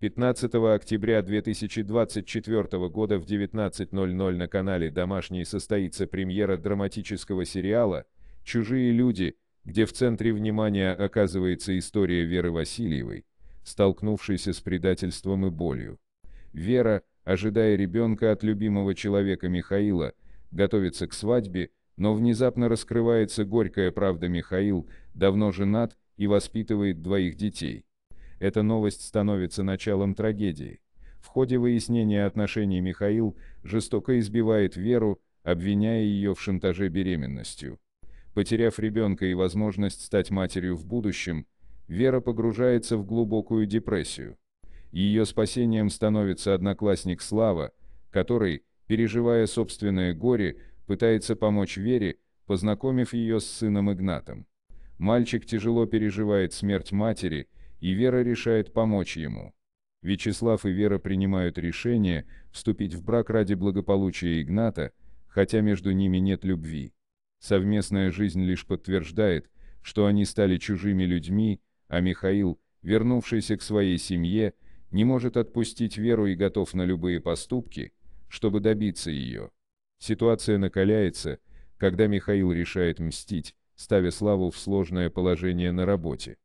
15 октября 2024 года в 19.00 на канале «Домашний» состоится премьера драматического сериала «Чужие люди», где в центре внимания оказывается история Веры Васильевой, столкнувшейся с предательством и болью. Вера, ожидая ребенка от любимого человека Михаила, готовится к свадьбе, но внезапно раскрывается горькая правда Михаил, давно женат и воспитывает двоих детей. Эта новость становится началом трагедии. В ходе выяснения отношений Михаил жестоко избивает Веру, обвиняя ее в шантаже беременностью. Потеряв ребенка и возможность стать матерью в будущем, Вера погружается в глубокую депрессию. Ее спасением становится одноклассник Слава, который, переживая собственное горе, пытается помочь Вере, познакомив ее с сыном Игнатом. Мальчик тяжело переживает смерть матери и Вера решает помочь ему. Вячеслав и Вера принимают решение вступить в брак ради благополучия Игната, хотя между ними нет любви. Совместная жизнь лишь подтверждает, что они стали чужими людьми, а Михаил, вернувшийся к своей семье, не может отпустить Веру и готов на любые поступки, чтобы добиться ее. Ситуация накаляется, когда Михаил решает мстить, ставя Славу в сложное положение на работе.